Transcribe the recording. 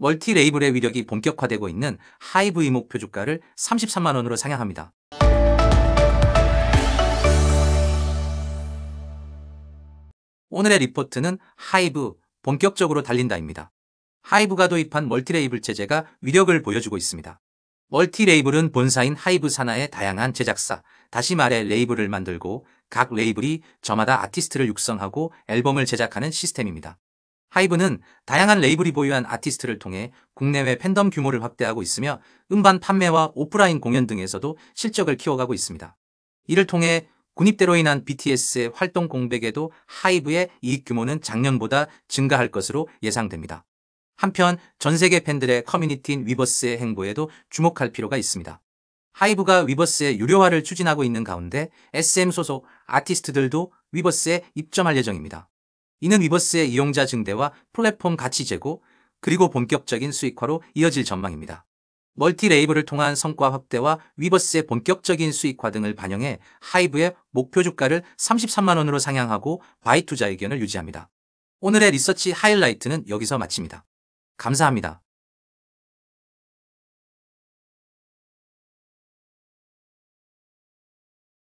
멀티 레이블의 위력이 본격화되고 있는 하이브이 목표 주가를 33만 원으로 상향합니다. 오늘의 리포트는 하이브 본격적으로 달린다입니다. 하이브가 도입한 멀티레이블 체제가 위력을 보여주고 있습니다. 멀티레이블은 본사인 하이브 산하의 다양한 제작사, 다시 말해 레이블을 만들고 각 레이블이 저마다 아티스트를 육성하고 앨범을 제작하는 시스템입니다. 하이브는 다양한 레이블이 보유한 아티스트를 통해 국내외 팬덤 규모를 확대하고 있으며 음반 판매와 오프라인 공연 등에서도 실적을 키워가고 있습니다. 이를 통해 군입대로 인한 BTS의 활동 공백에도 하이브의 이익 규모는 작년보다 증가할 것으로 예상됩니다. 한편 전 세계 팬들의 커뮤니티인 위버스의 행보에도 주목할 필요가 있습니다. 하이브가 위버스의 유료화를 추진하고 있는 가운데 SM 소속 아티스트들도 위버스에 입점할 예정입니다. 이는 위버스의 이용자 증대와 플랫폼 가치 제고 그리고 본격적인 수익화로 이어질 전망입니다. 멀티 레이블을 통한 성과 확대와 위버스의 본격적인 수익화 등을 반영해 하이브의 목표 주가를 33만원으로 상향하고 바이 투자 의견을 유지합니다. 오늘의 리서치 하이라이트는 여기서 마칩니다. 감사합니다.